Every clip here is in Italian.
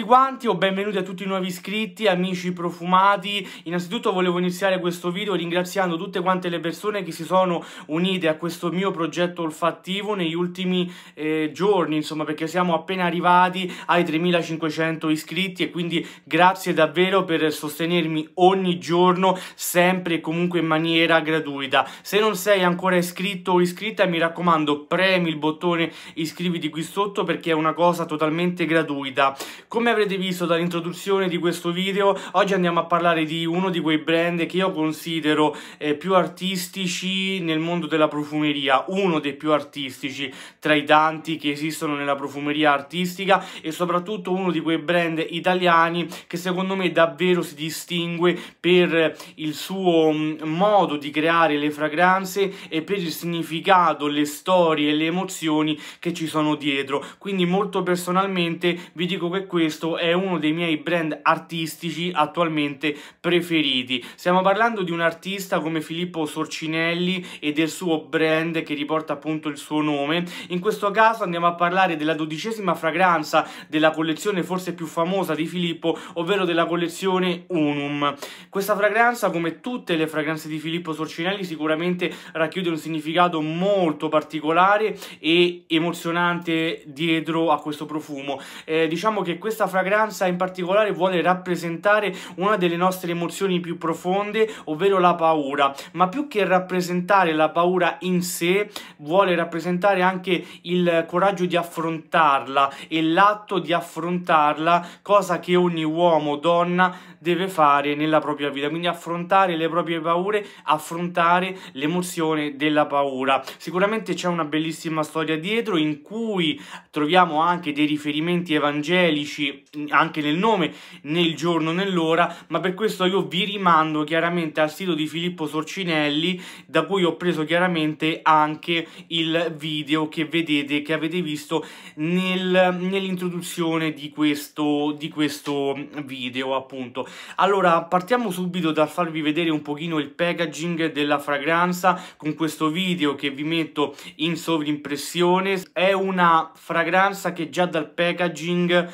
tutti quanti o benvenuti a tutti i nuovi iscritti, amici profumati. Innanzitutto volevo iniziare questo video ringraziando tutte quante le persone che si sono unite a questo mio progetto olfattivo negli ultimi eh, giorni, insomma, perché siamo appena arrivati ai 3500 iscritti e quindi grazie davvero per sostenermi ogni giorno, sempre e comunque in maniera gratuita. Se non sei ancora iscritto o iscritta, mi raccomando, premi il bottone iscriviti qui sotto perché è una cosa totalmente gratuita. Come avrete visto dall'introduzione di questo video, oggi andiamo a parlare di uno di quei brand che io considero eh, più artistici nel mondo della profumeria, uno dei più artistici tra i tanti che esistono nella profumeria artistica e soprattutto uno di quei brand italiani che secondo me davvero si distingue per il suo mm, modo di creare le fragranze e per il significato, le storie e le emozioni che ci sono dietro. Quindi molto personalmente vi dico che questo questo è uno dei miei brand artistici attualmente preferiti. Stiamo parlando di un artista come Filippo Sorcinelli e del suo brand che riporta appunto il suo nome. In questo caso andiamo a parlare della dodicesima fragranza della collezione forse più famosa di Filippo, ovvero della collezione Unum. Questa fragranza, come tutte le fragranze di Filippo Sorcinelli, sicuramente racchiude un significato molto particolare e emozionante dietro a questo profumo. Eh, diciamo che questa questa fragranza in particolare vuole rappresentare una delle nostre emozioni più profonde, ovvero la paura, ma più che rappresentare la paura in sé, vuole rappresentare anche il coraggio di affrontarla e l'atto di affrontarla, cosa che ogni uomo o donna deve fare nella propria vita, quindi affrontare le proprie paure, affrontare l'emozione della paura. Sicuramente c'è una bellissima storia dietro in cui troviamo anche dei riferimenti evangelici anche nel nome, nel giorno, nell'ora, ma per questo io vi rimando chiaramente al sito di Filippo Sorcinelli da cui ho preso chiaramente anche il video che vedete, che avete visto nel, nell'introduzione di questo, di questo video appunto. Allora partiamo subito dal farvi vedere un pochino il packaging della fragranza con questo video che vi metto in sovrimpressione, è una fragranza che già dal packaging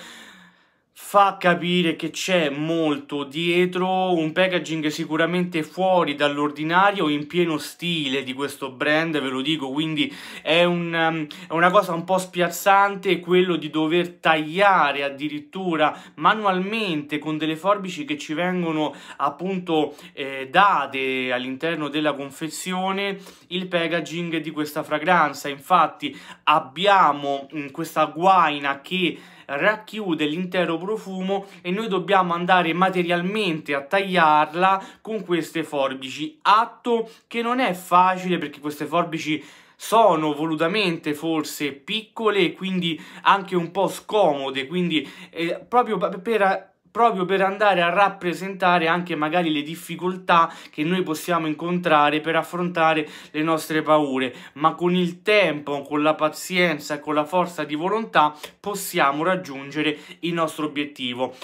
fa capire che c'è molto dietro un packaging sicuramente fuori dall'ordinario in pieno stile di questo brand ve lo dico quindi è, un, um, è una cosa un po' spiazzante quello di dover tagliare addirittura manualmente con delle forbici che ci vengono appunto eh, date all'interno della confezione il packaging di questa fragranza infatti abbiamo mh, mm, questa guaina che racchiude l'intero profumo e noi dobbiamo andare materialmente a tagliarla con queste forbici, atto che non è facile perché queste forbici sono volutamente forse piccole e quindi anche un po' scomode, quindi eh, proprio per proprio per andare a rappresentare anche magari le difficoltà che noi possiamo incontrare per affrontare le nostre paure, ma con il tempo, con la pazienza, con la forza di volontà possiamo raggiungere il nostro obiettivo.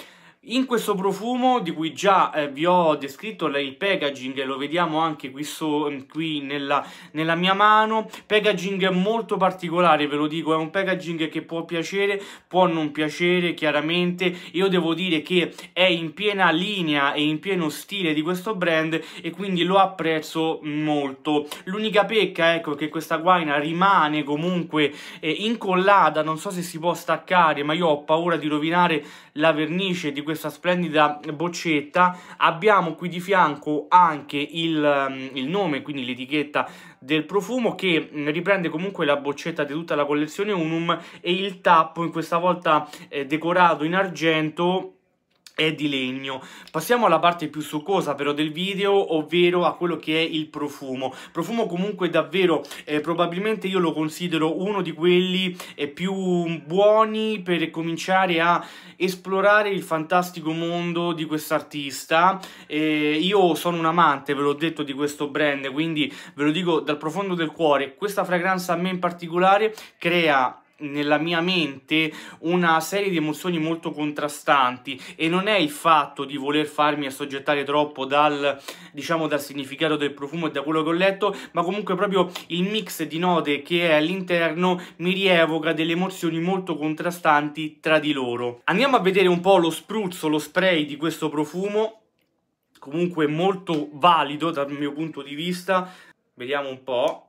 In questo profumo, di cui già eh, vi ho descritto il packaging, lo vediamo anche qui, so, mm, qui nella, nella, mia mano, packaging molto particolare, ve lo dico, è un packaging che può piacere, può non piacere, chiaramente, io devo dire che è in piena linea e in pieno stile di questo brand e quindi lo apprezzo molto. L'unica pecca, ecco, che questa guaina rimane comunque eh, incollata, non so se si può staccare, ma io ho paura di rovinare la vernice di questa splendida boccetta abbiamo qui di fianco anche il, mm, il nome quindi l'etichetta del profumo che mm, riprende comunque la boccetta di tutta la collezione Unum e il tappo in questa volta eh, decorato in argento è di legno passiamo alla parte più succosa però del video ovvero a quello che è il profumo profumo comunque davvero eh, probabilmente io lo considero uno di quelli eh, più buoni per cominciare a esplorare il fantastico mondo di quest'artista eh, io sono un amante ve l'ho detto di questo brand quindi ve lo dico dal profondo del cuore questa fragranza a me in particolare crea nella mia mente una serie di emozioni molto contrastanti e non è il fatto di voler farmi assoggettare troppo dal, diciamo, dal significato del profumo e da quello che ho letto, ma comunque proprio il mix di note che è all'interno mi rievoca delle emozioni molto contrastanti tra di loro. Andiamo a vedere un po' lo spruzzo, lo spray di questo profumo, comunque molto valido dal mio punto di vista, vediamo un po'.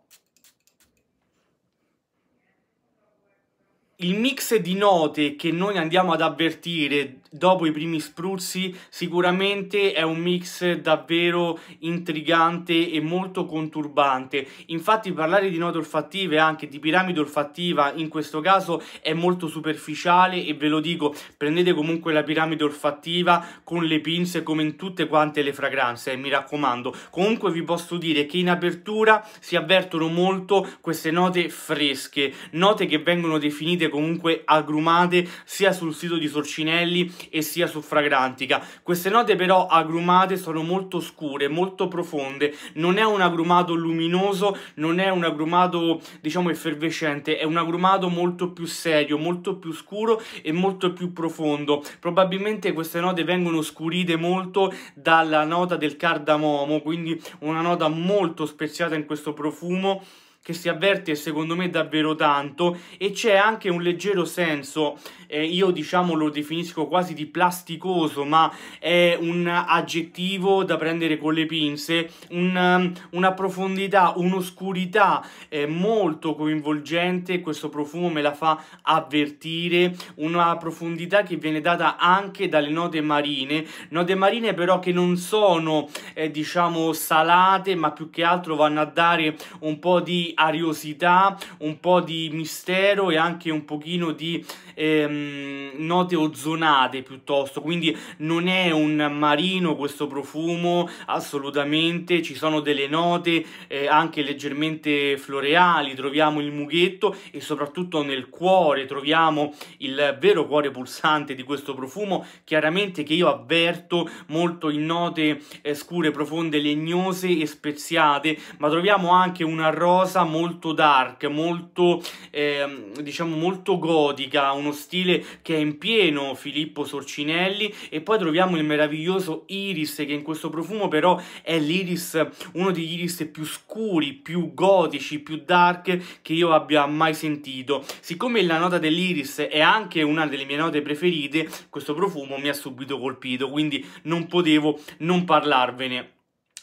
il mix di note che noi andiamo ad avvertire dopo i primi spruzzi sicuramente è un mix davvero intrigante e molto conturbante. Infatti parlare di note olfattive, anche di piramide olfattiva, in questo caso è molto superficiale e ve lo dico, prendete comunque la piramide olfattiva con le pinze come in tutte quante le fragranze, eh, mi raccomando. Comunque vi posso dire che in apertura si avvertono molto queste note fresche, note che vengono definite comunque agrumate sia sul sito di Sorcinelli e sia su Fragrantica. Queste note però agrumate sono molto scure, molto profonde, non è un agrumato luminoso, non è un agrumato diciamo effervescente, è un agrumato molto più serio, molto più scuro e molto più profondo. Probabilmente queste note vengono scurite molto dalla nota del cardamomo, quindi una nota molto speziata in questo profumo che si avverte secondo me davvero tanto e c'è anche un leggero senso, eh, io diciamo lo definisco quasi di plasticoso, ma è un aggettivo da prendere con le pinze, un, um, una profondità, un'oscurità eh, molto coinvolgente, questo profumo me la fa avvertire, una profondità che viene data anche dalle note marine, note marine però che non sono eh, diciamo salate, ma più che altro vanno a dare un po' di ariosità, un po' di mistero e anche un pochino di ehm, note ozonate piuttosto, quindi non è un marino questo profumo assolutamente, ci sono delle note eh, anche leggermente floreali, troviamo il mughetto e soprattutto nel cuore troviamo il vero cuore pulsante di questo profumo, chiaramente che io avverto molto in note eh, scure, profonde, legnose e speziate, ma troviamo anche una rosa molto dark, molto, eh, diciamo, molto gotica, uno stile che è in pieno Filippo Sorcinelli e poi troviamo il meraviglioso Iris che in questo profumo però è l'Iris, uno degli Iris più scuri, più gotici, più dark che io abbia mai sentito. Siccome la nota dell'Iris è anche una delle mie note preferite, questo profumo mi ha subito colpito, quindi non potevo non parlarvene.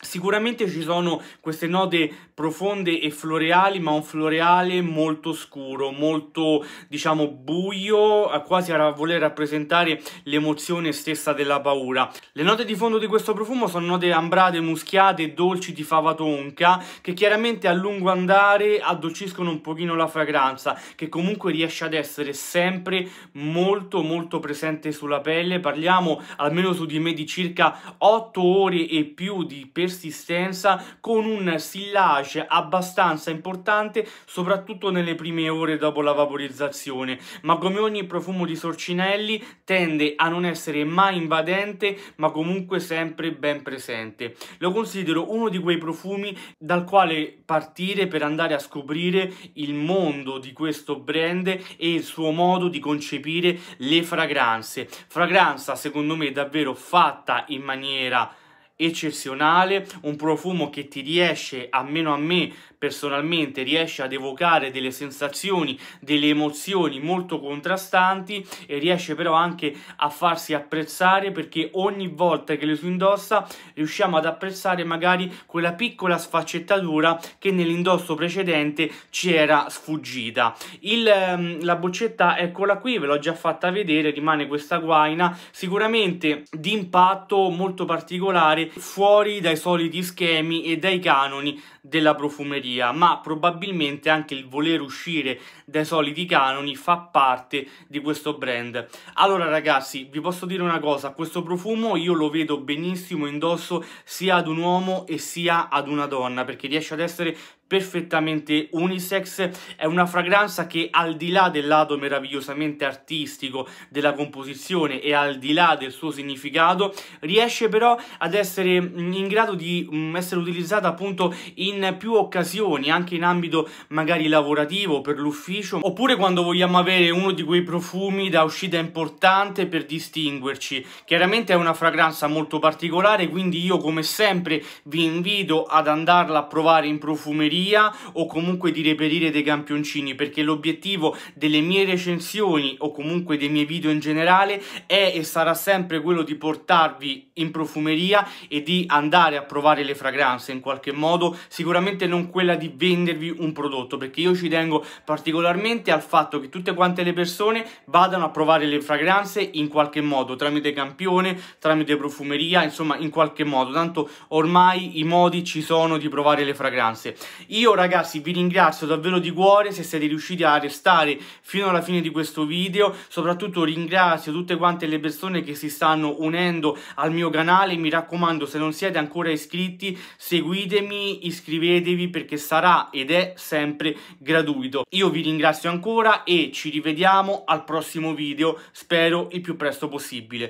Sicuramente ci sono queste note profonde e floreali, ma un floreale molto scuro, molto diciamo buio, quasi a voler rappresentare l'emozione stessa della paura. Le note di fondo di questo profumo sono note ambrate, muschiate, dolci di fava tonca, che chiaramente a lungo andare addolciscono un pochino la fragranza, che comunque riesce ad essere sempre molto molto presente sulla pelle. Parliamo almeno su di me di circa 8 ore e più di peso persistenza con un sillage abbastanza importante soprattutto nelle prime ore dopo la vaporizzazione ma come ogni profumo di sorcinelli tende a non essere mai invadente ma comunque sempre ben presente lo considero uno di quei profumi dal quale partire per andare a scoprire il mondo di questo brand e il suo modo di concepire le fragranze fragranza secondo me davvero fatta in maniera eccezionale, un profumo che ti riesce, almeno a me personalmente, riesce ad evocare delle sensazioni, delle emozioni molto contrastanti e riesce però anche a farsi apprezzare perché ogni volta che lo si indossa riusciamo ad apprezzare magari quella piccola sfaccettatura che nell'indosso precedente ci era sfuggita. Il, ehm, la boccetta eccola qui, ve l'ho già fatta vedere, rimane questa guaina sicuramente di impatto molto particolare fuori dai soliti schemi e dai canoni della profumeria, ma probabilmente anche il voler uscire dai soliti canoni fa parte di questo brand. Allora ragazzi, vi posso dire una cosa, questo profumo io lo vedo benissimo indosso sia ad un uomo e sia ad una donna, perché riesce ad essere perfettamente unisex, è una fragranza che al di là del lato meravigliosamente artistico della composizione e al di là del suo significato, riesce però ad essere mm, in grado di mm, essere utilizzata appunto in più occasioni, anche in ambito magari lavorativo, per l'ufficio, oppure quando vogliamo avere uno di quei profumi da uscita importante per distinguerci. Chiaramente è una fragranza molto particolare, quindi io come sempre vi invito ad andarla a provare in profumeria via o comunque di reperire dei campioncini perché l'obiettivo delle mie recensioni o comunque dei miei video in generale è e sarà sempre quello di portarvi in profumeria e di andare a provare le fragranze in qualche modo sicuramente non quella di vendervi un prodotto perché io ci tengo particolarmente al fatto che tutte quante le persone vadano a provare le fragranze in qualche modo tramite campione tramite profumeria insomma in qualche modo tanto ormai i modi ci sono di provare le fragranze io ragazzi vi ringrazio davvero di cuore se siete riusciti a restare fino alla fine di questo video, soprattutto ringrazio tutte quante le persone che si stanno unendo al mio canale, mi raccomando se non siete ancora iscritti seguitemi, iscrivetevi perché sarà ed è sempre gratuito. Io vi ringrazio ancora e ci rivediamo al prossimo video, spero il più presto possibile.